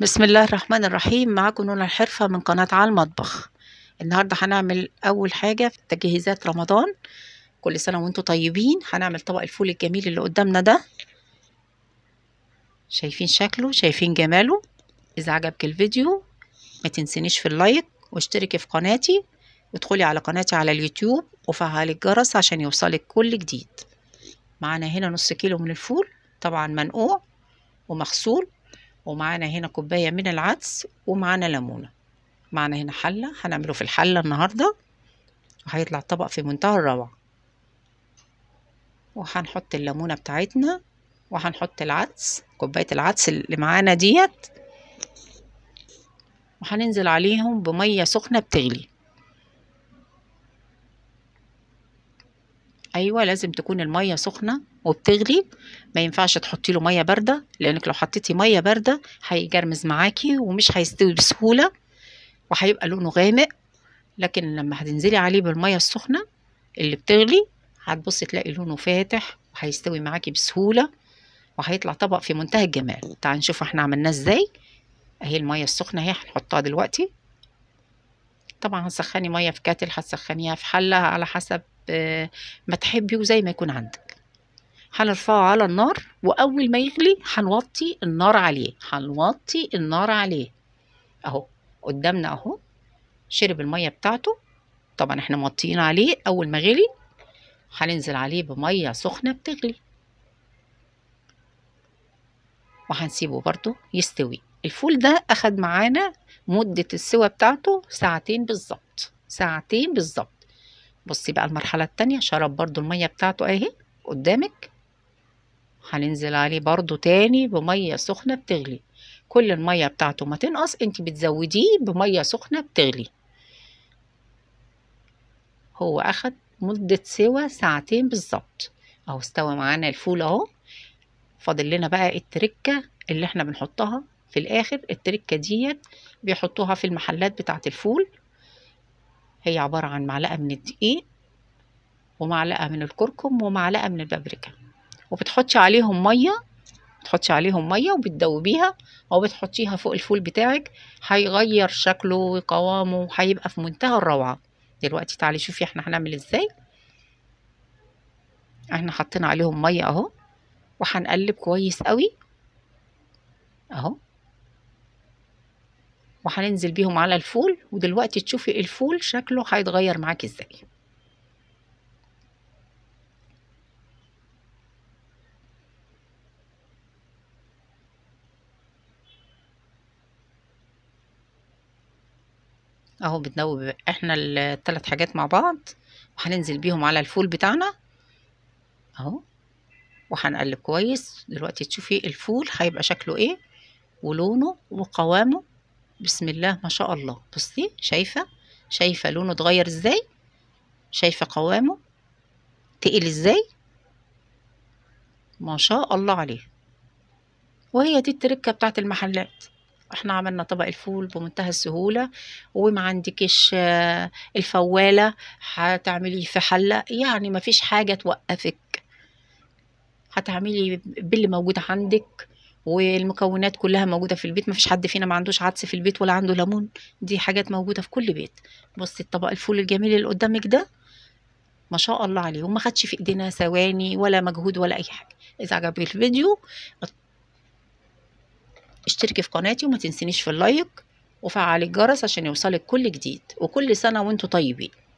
بسم الله الرحمن الرحيم معاكم نونا الحرفة من قناة على المطبخ النهاردة هنعمل أول حاجة في تجهيزات رمضان كل سنة وانتم طيبين هنعمل طبق الفول الجميل اللي قدامنا ده شايفين شكله شايفين جماله إذا عجبك الفيديو ما تنسينيش في اللايك واشتركي في قناتي وادخلي على قناتي على اليوتيوب وفعلي الجرس عشان يوصلك كل جديد معانا هنا نص كيلو من الفول طبعا منقوع ومغسول ومعانا هنا كوباية من العدس ومعانا ليمونة معانا هنا حلة هنعمله في الحلة النهاردة وهيطلع طبق في منتهى الروعة وهنحط الليمونة بتاعتنا وهنحط العدس كوباية العدس اللي معانا ديت وهننزل عليهم بمية سخنة بتغلي ايوه لازم تكون الميه سخنه وبتغلي ما ينفعش تحطي له ميه بارده لانك لو حطيتي ميه بارده هيجرمز معاكي ومش هيستوي بسهوله وهيبقى لونه غامق لكن لما هتنزلي عليه بالميه السخنه اللي بتغلي هتبصي تلاقي لونه فاتح وهيستوي معاكي بسهوله وهيطلع طبق في منتهى الجمال تعالي نشوف احنا عملناه ازاي اهي الميه السخنه اهي هنحطها دلوقتي طبعا هتسخني ميه في كاتل هتسخنيها في حله على حسب ما تحبي وزي ما يكون عندك هنرفعه على النار واول ما يغلي هنوطي النار عليه هنوطي النار عليه اهو قدامنا اهو شرب الميه بتاعته طبعا احنا موطيين عليه اول ما غلي هننزل عليه بميه سخنه بتغلي وهنسيبه برضو يستوي الفول ده اخد معانا مده السوى بتاعته ساعتين بالظبط ساعتين بالظبط بصي بقى المرحلة التانية شرب برضو المية بتاعته اهي قدامك هننزل عليه برضو تاني بمية سخنة بتغلي كل المية بتاعته ما تنقص انت بتزوديه بمية سخنة بتغلي هو اخد مدة سوى ساعتين بالظبط اهو استوى معانا الفول اهو فاضل لنا بقى التركة اللي احنا بنحطها في الاخر التركة ديت بيحطوها في المحلات بتاعت الفول هي عبارة عن معلقة من الدقيق ومعلقة من الكركم ومعلقة من البابريكا وبتحطي عليهم مية بتحطي عليهم مية وبتدوبيها أو بتحطيها فوق الفول بتاعك هيغير شكله وقوامه وهيبقى في منتهى الروعة دلوقتي تعالي شوفي احنا هنعمل ازاي احنا حطينا عليهم مية اهو وهنقلب كويس قوي اهو وهننزل بيهم على الفول ودلوقتي تشوفي الفول شكله هيتغير معاكي ازاي اهو بتنوب احنا الثلاث حاجات مع بعض وهننزل بيهم على الفول بتاعنا اهو وهنقلب كويس دلوقتي تشوفي الفول هيبقى شكله ايه ولونه وقوامه بسم الله ما شاء الله بصي شايفة شايفة لونه اتغير ازاي شايفة قوامه تقل ازاي ما شاء الله عليه وهي دي التركة بتاعت المحلات احنا عملنا طبق الفول بمنتهى السهولة وما عندكش آه، الفوالة هتعملي في حلة يعني ما فيش حاجة توقفك هتعملي باللي موجود عندك والمكونات كلها موجوده في البيت مفيش حد فينا ما عندوش عدس في البيت ولا عنده ليمون دي حاجات موجوده في كل بيت بصي الطبق الفول الجميل اللي قدامك ده ما شاء الله عليه وما خدش في ايدينا ثواني ولا مجهود ولا اي حاجه اذا عجبك الفيديو اشتركي في قناتي وما تنسينيش في اللايك وفعلي الجرس عشان يوصلك كل جديد وكل سنه وانتم طيبين